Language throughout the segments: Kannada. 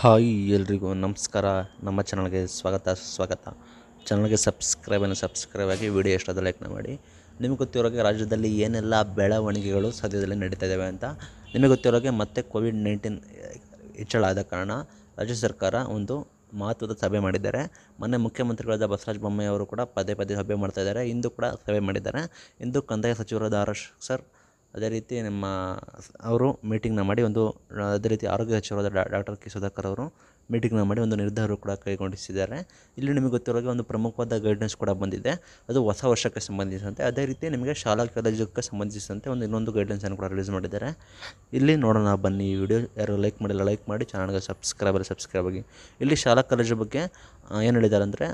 ಹಾಯ್ ಎಲ್ರಿಗೂ ನಮಸ್ಕಾರ ನಮ್ಮ ಚಾನಲ್ಗೆ ಸ್ವಾಗತ ಸ್ವಾಗತ ಚಾನಲ್ಗೆ ಅನ್ನು ಸಬ್ಸ್ಕ್ರೈಬ್ ಆಗಿ ವಿಡಿಯೋ ಎಷ್ಟಾದ ಲೈಕ್ನ ಮಾಡಿ ನಿಮಗೆ ಗೊತ್ತಿರೋಗೆ ರಾಜ್ಯದಲ್ಲಿ ಏನೆಲ್ಲ ಬೆಳವಣಿಗೆಗಳು ಸದ್ಯದಲ್ಲಿ ನಡೀತಾ ಇದ್ದಾವೆ ಅಂತ ನಿಮಗೆ ಗೊತ್ತಿರೋಗೆ ಮತ್ತೆ ಕೋವಿಡ್ ನೈನ್ಟೀನ್ ಹೆಚ್ಚಳ ಆದ ಕಾರಣ ರಾಜ್ಯ ಸರ್ಕಾರ ಒಂದು ಮಹತ್ವದ ಸಭೆ ಮಾಡಿದ್ದಾರೆ ಮೊನ್ನೆ ಮುಖ್ಯಮಂತ್ರಿಗಳಾದ ಬಸವರಾಜ ಬೊಮ್ಮಾಯಿ ಅವರು ಕೂಡ ಪದೇ ಪದೇ ಸಭೆ ಮಾಡ್ತಾ ಇದ್ದಾರೆ ಇಂದು ಕೂಡ ಸಭೆ ಮಾಡಿದ್ದಾರೆ ಇಂದು ಕಂದಾಯ ಸಚಿವರಾದ ಆರ್ ಸರ್ ಅದೇ ರೀತಿ ನಮ್ಮ ಅವರು ಮೀಟಿಂಗ್ನ ಮಾಡಿ ಒಂದು ಅದೇ ರೀತಿ ಆರೋಗ್ಯ ಸಚಿವರಾದ ಡಾಕ್ಟರ್ ಕೆ ಸುಧಾಕರ್ ಅವರು ಮೀಟಿಂಗ್ನ ಮಾಡಿ ಒಂದು ನಿರ್ಧಾರ ಕೂಡ ಕೈಗೊಂಡಿಸಿದ್ದಾರೆ ಇಲ್ಲಿ ನಿಮಗೆ ಗೊತ್ತಿರೋಗೆ ಒಂದು ಪ್ರಮುಖವಾದ ಗೈಡ್ನೆನ್ಸ್ ಕೂಡ ಬಂದಿದೆ ಅದು ಹೊಸ ವರ್ಷಕ್ಕೆ ಸಂಬಂಧಿಸಿದಂತೆ ಅದೇ ರೀತಿ ನಿಮಗೆ ಶಾಲಾ ಕಾಲೇಜಕ್ಕೆ ಸಂಬಂಧಿಸಿದಂತೆ ಒಂದು ಇನ್ನೊಂದು ಗೈಡ್ಲೈನ್ಸನ್ನು ಕೂಡ ರಿಲೀಸ್ ಮಾಡಿದ್ದಾರೆ ಇಲ್ಲಿ ನೋಡೋಣ ಬನ್ನಿ ಈ ವಿಡಿಯೋ ಯಾರು ಲೈಕ್ ಮಾಡಿಲ್ಲ ಲೈಕ್ ಮಾಡಿ ಚಾನಲ್ಗೆ ಸಬ್ಸ್ಕ್ರೈಬ್ ಸಬ್ಸ್ಕ್ರೈಬ್ ಆಗಿ ಇಲ್ಲಿ ಶಾಲಾ ಕಾಲೇಜು ಬಗ್ಗೆ ಏನು ಹೇಳಿದ್ದಾರೆ ಅಂದರೆ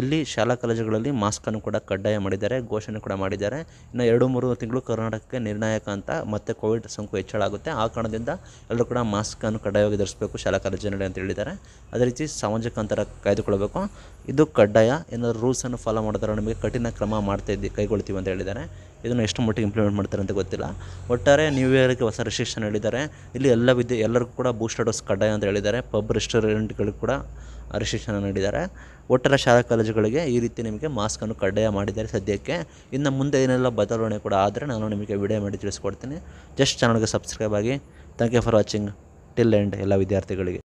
ಇಲ್ಲಿ ಶಾಲಾ ಕಾಲೇಜುಗಳಲ್ಲಿ ಮಾಸ್ಕನ್ನು ಕೂಡ ಕಡ್ಡಾಯ ಮಾಡಿದ್ದಾರೆ ಘೋಷಣೆ ಕೂಡ ಮಾಡಿದ್ದಾರೆ ಇನ್ನು ಎರಡು ಮೂರು ತಿಂಗಳು ಕರ್ನಾಟಕಕ್ಕೆ ನಿರ್ಣಾಯಕ ಅಂತ ಮತ್ತೆ ಕೋವಿಡ್ ಸೋಂಕು ಹೆಚ್ಚಳ ಆಗುತ್ತೆ ಆ ಕಾರಣದಿಂದ ಎಲ್ಲರೂ ಕೂಡ ಮಾಸ್ಕನ್ನು ಕಡ್ಡಾಯವಾಗಿ ಧರಿಸಬೇಕು ಶಾಲಾ ಕಾಲೇಜಿನಲ್ಲಿ ಅಂತ ಹೇಳಿದ್ದಾರೆ ಅದೇ ರೀತಿ ಸಾಮಾಜಿಕ ಅಂತರ ಕಾಯ್ದುಕೊಳ್ಬೇಕು ಇದು ಕಡ್ಡಾಯ ಏನಾದರೂ ರೂಲ್ಸನ್ನು ಫಾಲೋ ಮಾಡಿದ್ರೆ ನಮಗೆ ಕಠಿಣ ಕ್ರಮ ಮಾಡ್ತಾ ಇದ್ದೀವಿ ಕೈಗೊಳ್ತೀವಿ ಅಂತ ಹೇಳಿದ್ದಾರೆ ಇದನ್ನು ಎಷ್ಟು ಮಟ್ಟಿಗೆ ಇಂಪ್ಲಿಮೆಂಟ್ ಮಾಡ್ತಾರೆ ಅಂತ ಗೊತ್ತಿಲ್ಲ ಒಟ್ಟಾರೆ ನ್ಯೂ ಇಯರ್ಗೆ ಹೊಸ ರಿಸ್ಟ್ರಿಕ್ಷನ್ ಹೇಳಿದ್ದಾರೆ ಇಲ್ಲಿ ಎಲ್ಲ ವಿದ್ಯೆ ಎಲ್ಲರಿಗೂ ಕೂಡ ಬೂಸ್ಟರ್ ಡೋಸ್ ಕಡ್ಡಾಯ ಅಂತ ಹೇಳಿದ್ದಾರೆ ಪಬ್ ರೆಸ್ಟೋರೆಂಟ್ಗಳು ಕೂಡ ರಿಸ್ಟ್ರಿಕ್ಷನ್ ನೀಡಿದ್ದಾರೆ ಒಟ್ಟಾರೆ ಶಾಲಾ ಕಾಲೇಜುಗಳಿಗೆ ಈ ರೀತಿ ನಿಮಗೆ ಮಾಸ್ಕನ್ನು ಕಡ್ಡಾಯ ಮಾಡಿದ್ದಾರೆ ಸದ್ಯಕ್ಕೆ ಇನ್ನು ಮುಂದೆ ಏನೆಲ್ಲ ಬದಲಾವಣೆ ಕೂಡ ಆದರೆ ನಾನು ನಿಮಗೆ ವಿಡಿಯೋ ಮಾಡಿ ತಿಳಿಸ್ಕೊಡ್ತೀನಿ ಜಸ್ಟ್ ಚಾನಲ್ಗೆ ಸಬ್ಸ್ಕ್ರೈಬ್ ಆಗಿ thank you for watching till end ಎಲ್ಲ ವಿದ್ಯಾರ್ಥಿಗಳಿಗೆ